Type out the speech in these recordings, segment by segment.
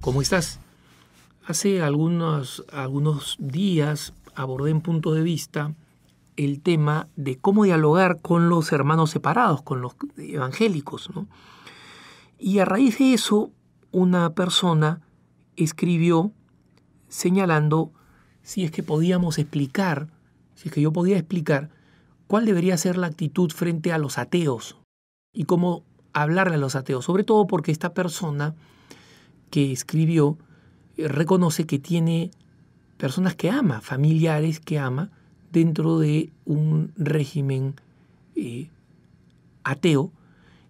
Como estás? Hace algunos, algunos días abordé en punto de vista el tema de cómo dialogar con los hermanos separados, con los evangélicos. Y a raíz de eso, una persona escribió señalando si es que podíamos explicar, si es que yo podía explicar cuál debería ser la actitud frente a los ateos y cómo hablarle a los ateos, sobre todo porque esta persona que escribió eh, reconoce que tiene personas que ama, familiares que ama, dentro de un régimen eh, ateo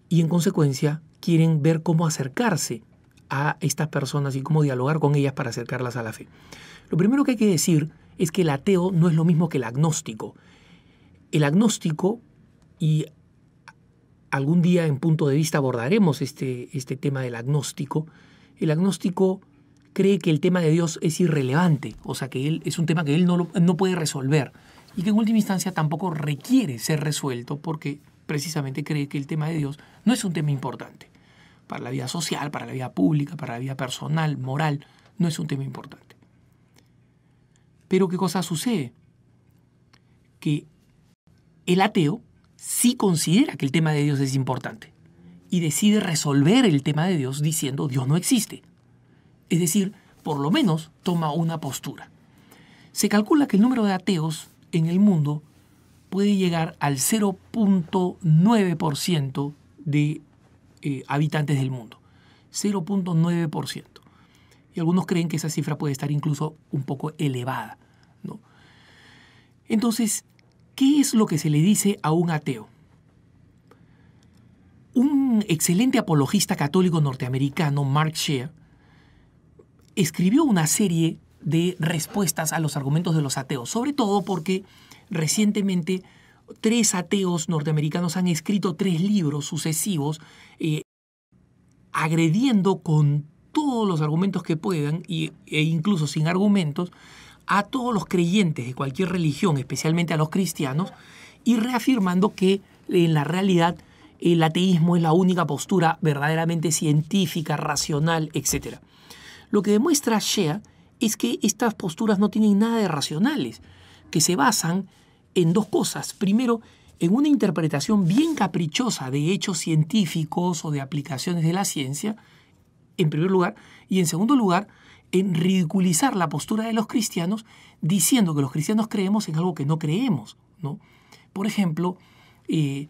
y en consecuencia quieren ver cómo acercarse a estas personas y cómo dialogar con ellas para acercarlas a la fe. Lo primero que hay que decir es que el ateo no es lo mismo que el agnóstico. El agnóstico, y algún día en punto de vista abordaremos este, este tema del agnóstico, el agnóstico cree que el tema de Dios es irrelevante, o sea, que él, es un tema que él no, no puede resolver y que en última instancia tampoco requiere ser resuelto porque precisamente cree que el tema de Dios no es un tema importante. Para la vida social, para la vida pública, para la vida personal, moral, no es un tema importante. Pero ¿qué cosa sucede? Que el ateo sí considera que el tema de Dios es importante y decide resolver el tema de Dios diciendo Dios no existe. Es decir, por lo menos toma una postura. Se calcula que el número de ateos en el mundo puede llegar al 0.9% de eh, habitantes del mundo. 0.9%. Y algunos creen que esa cifra puede estar incluso un poco elevada. Entonces, ¿qué es lo que se le dice a un ateo? Un excelente apologista católico norteamericano, Mark Shea, escribió una serie de respuestas a los argumentos de los ateos, sobre todo porque recientemente tres ateos norteamericanos han escrito tres libros sucesivos eh, agrediendo con todos los argumentos que puedan y, e incluso sin argumentos a todos los creyentes de cualquier religión, especialmente a los cristianos, y reafirmando que en la realidad el ateísmo es la única postura verdaderamente científica, racional, etc. Lo que demuestra Shea es que estas posturas no tienen nada de racionales, que se basan en dos cosas. Primero, en una interpretación bien caprichosa de hechos científicos o de aplicaciones de la ciencia, en primer lugar, y en segundo lugar, en ridiculizar la postura de los cristianos diciendo que los cristianos creemos en algo que no creemos. ¿no? Por ejemplo, eh,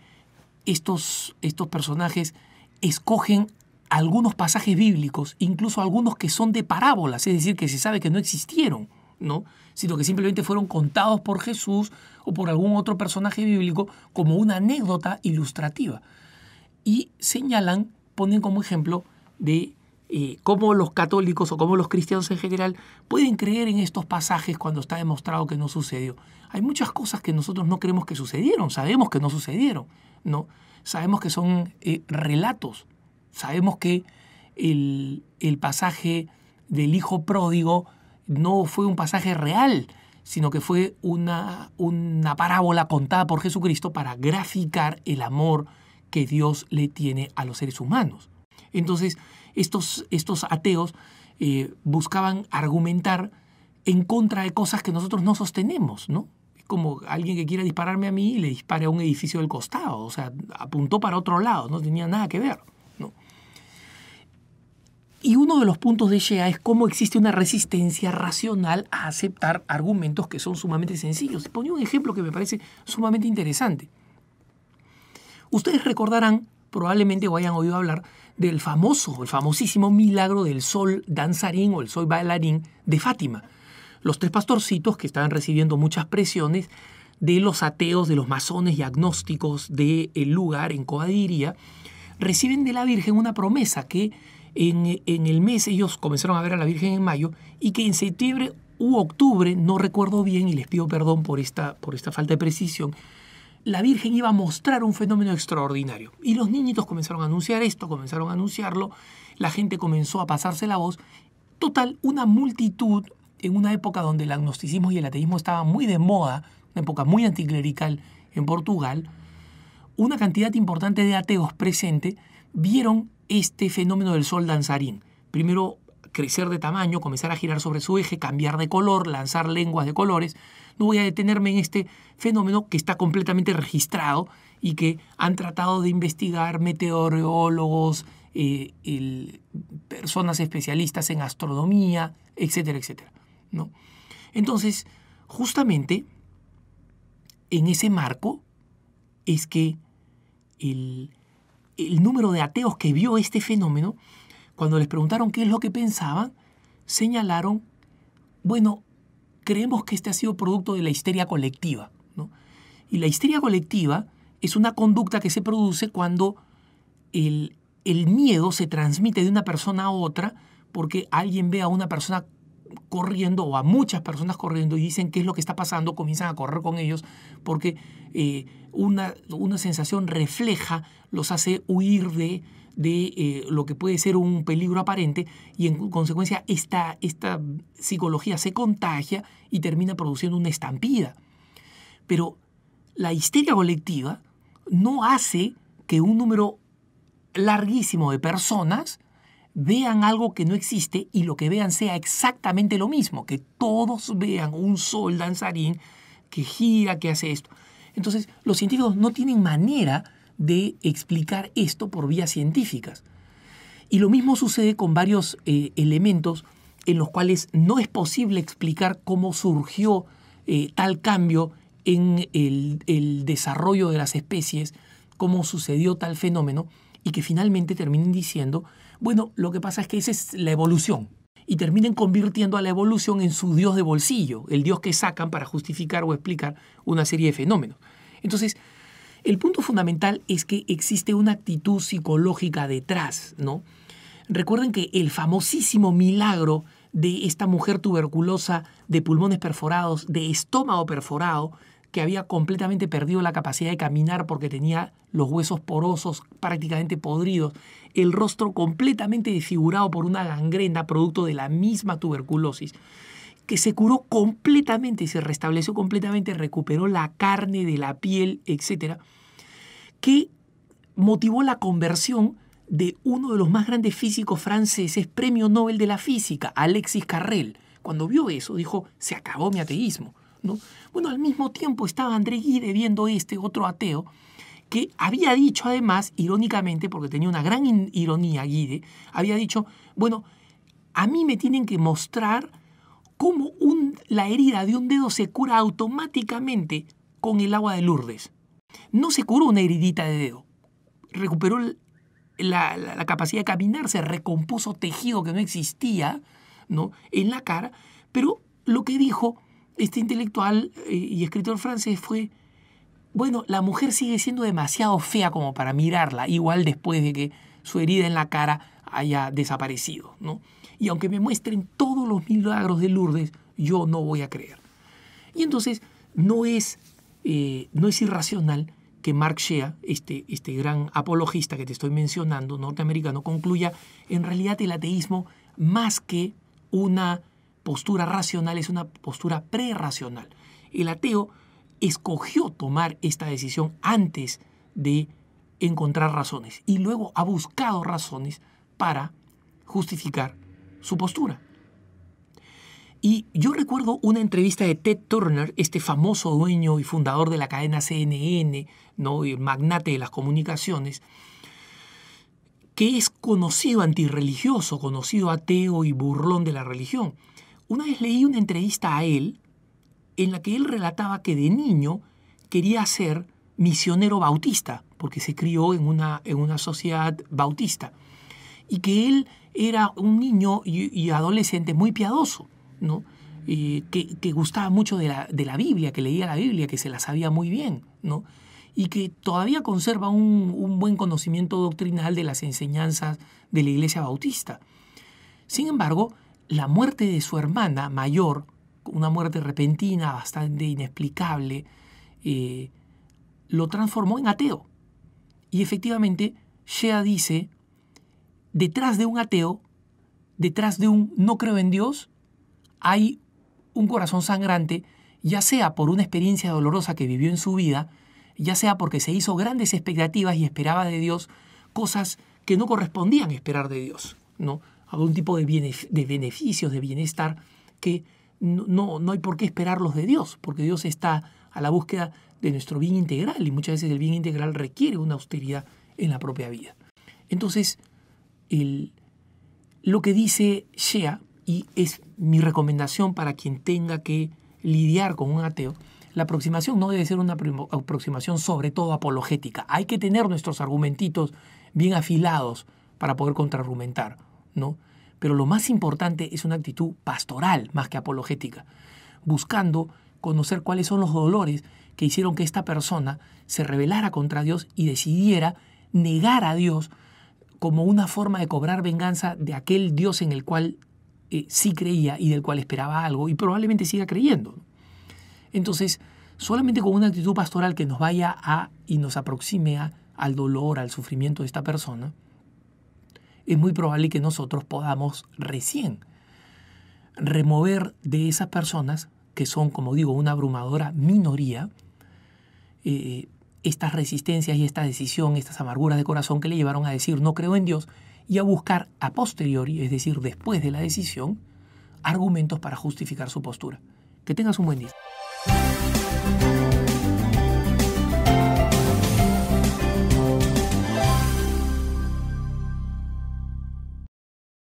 estos, estos personajes escogen algunos pasajes bíblicos, incluso algunos que son de parábolas, es decir, que se sabe que no existieron, ¿no? sino que simplemente fueron contados por Jesús o por algún otro personaje bíblico como una anécdota ilustrativa. Y señalan, ponen como ejemplo de eh, cómo los católicos o cómo los cristianos en general pueden creer en estos pasajes cuando está demostrado que no sucedió. Hay muchas cosas que nosotros no creemos que sucedieron, sabemos que no sucedieron, ¿no? Sabemos que son eh, relatos, sabemos que el, pasaje del hijo pródigo no fue un pasaje real, sino que fue una, una parábola contada por Jesucristo para graficar el amor que Dios le tiene a los seres humanos. Entonces, estos, estos ateos eh, buscaban argumentar en contra de cosas que nosotros no sostenemos, ¿no? Es como alguien que quiera dispararme a mí le dispare a un edificio del costado, o sea, apuntó para otro lado, no tenía nada que ver, ¿no? Y uno de los puntos de Shea es cómo existe una resistencia racional a aceptar argumentos que son sumamente sencillos. pone un ejemplo que me parece sumamente interesante. Ustedes recordarán, probablemente o hayan oído hablar, del famoso, el famosísimo milagro del sol danzarín o el sol bailarín de Fátima. Los tres pastorcitos que estaban recibiendo muchas presiones de los ateos, de los masones y agnósticos del lugar en Coadiría, reciben de la Virgen una promesa que en, el mes ellos comenzaron a ver a la Virgen en mayo y que en septiembre u octubre, no recuerdo bien y les pido perdón por esta, por esta falta de precisión, la Virgen iba a mostrar un fenómeno extraordinario. Y los niñitos comenzaron a anunciar esto, comenzaron a anunciarlo, la gente comenzó a pasarse la voz. Total, una multitud en una época donde el agnosticismo y el ateísmo estaban muy de moda, una época muy anticlerical en Portugal, una cantidad importante de ateos presente vieron este fenómeno del sol danzarín. Primero crecer de tamaño, comenzar a girar sobre su eje, cambiar de color, lanzar lenguas de colores. No voy a detenerme en este fenómeno que está completamente registrado y que han tratado de investigar meteorólogos, eh, personas especialistas en astronomía, etcétera, etcétera. ¿no? Entonces, justamente en ese marco es que el, el número de ateos que vio este fenómeno, cuando les preguntaron qué es lo que pensaban, señalaron, bueno, creemos que este ha sido producto de la histeria colectiva. Y la histeria colectiva es una conducta que se produce cuando el, miedo se transmite de una persona a otra porque alguien ve a una persona corriendo o a muchas personas corriendo y dicen qué es lo que está pasando, comienzan a correr con ellos porque eh, una, una sensación refleja los hace huir de de eh, lo que puede ser un peligro aparente y en consecuencia esta psicología se contagia y termina produciendo una estampida. Pero la histeria colectiva no hace que un número larguísimo de personas vean algo que no existe y lo que vean sea exactamente lo mismo, que todos vean un sol danzarín que gira, que hace esto. Entonces, los científicos no tienen manera de explicar esto por vías científicas. Y lo mismo sucede con varios eh, elementos en los cuales no es posible explicar cómo surgió eh, tal cambio en el, el, desarrollo de las especies, cómo sucedió tal fenómeno, y que finalmente terminen diciendo, bueno, lo que pasa es que esa es la evolución, y terminen convirtiendo a la evolución en su dios de bolsillo, el dios que sacan para justificar o explicar una serie de fenómenos. Entonces, el punto fundamental es que existe una actitud psicológica detrás, ¿no? Recuerden que el famosísimo milagro de esta mujer tuberculosa de pulmones perforados, de estómago perforado, que había completamente perdido la capacidad de caminar porque tenía los huesos porosos prácticamente podridos, el rostro completamente desfigurado por una gangrena producto de la misma tuberculosis que se curó completamente, se restableció completamente, recuperó la carne de la piel, etcétera, que motivó la conversión de uno de los más grandes físicos franceses, premio Nobel de la Física, Alexis Carrel. Cuando vio eso, dijo, se acabó mi ateísmo. ¿no? Bueno, al mismo tiempo estaba André Guide viendo este otro ateo, que había dicho además, irónicamente, porque tenía una gran ironía Guide, había dicho, bueno, a mí me tienen que mostrar cómo la herida de un dedo se cura automáticamente con el agua de Lourdes. No se curó una heridita de dedo. Recuperó la, capacidad de caminarse, recompuso tejido que no existía ¿no? en la cara. Pero lo que dijo este intelectual eh, y escritor francés fue, bueno, la mujer sigue siendo demasiado fea como para mirarla, igual después de que su herida en la cara haya desaparecido. ¿no? Y aunque me muestren todos los milagros de Lourdes, yo no voy a creer. Y entonces no es, eh, no es irracional que Mark Shea, este, este gran apologista que te estoy mencionando, norteamericano, concluya, en realidad el ateísmo, más que una postura racional, es una postura prerracional. El ateo escogió tomar esta decisión antes de encontrar razones y luego ha buscado razones para justificar su postura. Y yo recuerdo una entrevista de Ted Turner, este famoso dueño y fundador de la cadena CNN, ¿no? magnate de las comunicaciones, que es conocido antirreligioso, conocido ateo y burlón de la religión. Una vez leí una entrevista a él en la que él relataba que de niño quería ser misionero bautista, porque se crió en una, en una sociedad bautista y que él era un niño y, adolescente muy piadoso, ¿no? Eh, que, gustaba mucho de la, Biblia, que leía la Biblia, que se la sabía muy bien, ¿no? y que todavía conserva un, buen conocimiento doctrinal de las enseñanzas de la Iglesia Bautista. Sin embargo, la muerte de su hermana mayor, una muerte repentina, bastante inexplicable, eh, lo transformó en ateo. Y efectivamente, Shea dice, detrás de un ateo, detrás de un no creo en Dios, hay un corazón sangrante, ya sea por una experiencia dolorosa que vivió en su vida, ya sea porque se hizo grandes expectativas y esperaba de Dios cosas que no correspondían esperar de Dios, ¿no? Algún tipo de, de beneficios, de bienestar que no, no, no hay por qué esperarlos de Dios, porque Dios está a la búsqueda de nuestro bien integral y muchas veces el bien integral requiere una austeridad en la propia vida. Entonces, lo que dice Shea, y es mi recomendación para quien tenga que lidiar con un ateo, la aproximación no debe ser una aproximación sobre todo apologética. Hay que tener nuestros argumentitos bien afilados para poder contraargumentar, ¿no? Pero lo más importante es una actitud pastoral más que apologética, buscando conocer cuáles son los dolores que hicieron que esta persona se rebelara contra Dios y decidiera negar a Dios como una forma de cobrar venganza de aquel Dios en el cual eh, sí creía y del cual esperaba algo y probablemente siga creyendo. Entonces, solamente con una actitud pastoral que nos vaya a y nos aproxime a, al dolor, al sufrimiento de esta persona, es muy probable que nosotros podamos recién remover de esas personas, que son, como digo, una abrumadora minoría, eh, estas resistencias y esta decisión, estas amarguras de corazón que le llevaron a decir no creo en Dios y a buscar a posteriori, es decir, después de la decisión, argumentos para justificar su postura. Que tengas un buen día.